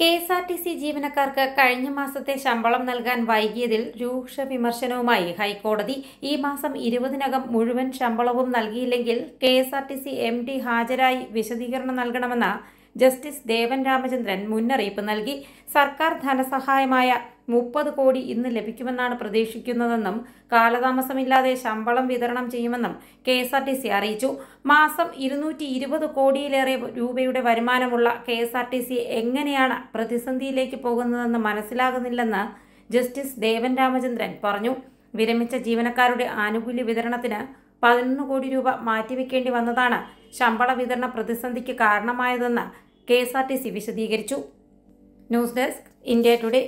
K S R T C ജീവനക്കാർക്ക് കഴിഞ്ഞ മാസത്തെ ശമ്പളം നൽകാൻ വൈകിയതിൽ രൂക്ഷ വിമർശനവുമായി ഹൈക്കോടതി ഈ മാസം ഇരുപതിനകം മുഴുവൻ ശമ്പളവും നൽകിയില്ലെങ്കിൽ K S R T C M D ഹാജരായി വിശദീകരണം നൽകണമെന്ന ജസ്റ്റിസ് ദേവൻ രാമചന്ദ്രൻ മുന്നറിയിപ്പ് നൽകി സർക്കാർ ധനസഹായമായ മുപ്പത് കോടി ഇന്ന് ലഭിക്കുമെന്നാണ് പ്രതീക്ഷിക്കുന്നതെന്നും കാലതാമസമില്ലാതെ ശമ്പളം വിതരണം ചെയ്യുമെന്നും K S R T C അറിയിച്ചു മാസം ഇരുന്നൂറ്റി ഇരുപത് കോടിയിലേറെ രൂപയുടെ വരുമാനമുള്ള K S R T C എങ്ങനെയാണ് പ്രതിസന്ധിയിലേക്ക് പോകുന്നതെന്ന് മനസ്സിലാകുന്നില്ലെന്ന് ജസ്റ്റിസ് ദേവൻ രാമചന്ദ്രൻ പറഞ്ഞു വിരമിച്ച ജീവനക്കാരുടെ ആനുകൂല്യ വിതരണത്തിന് പതിനൊന്ന് കോടി രൂപ മാറ്റിവെക്കേണ്ടി വന്നതാണ് ശമ്പള വിതരണ പ്രതിസന്ധിക്ക് കാരണമായതെന്ന് K S R T C വിശദീകരിച്ചു ന്യൂസ് ഡെസ്ക് ഇന്ത്യ ടുഡേ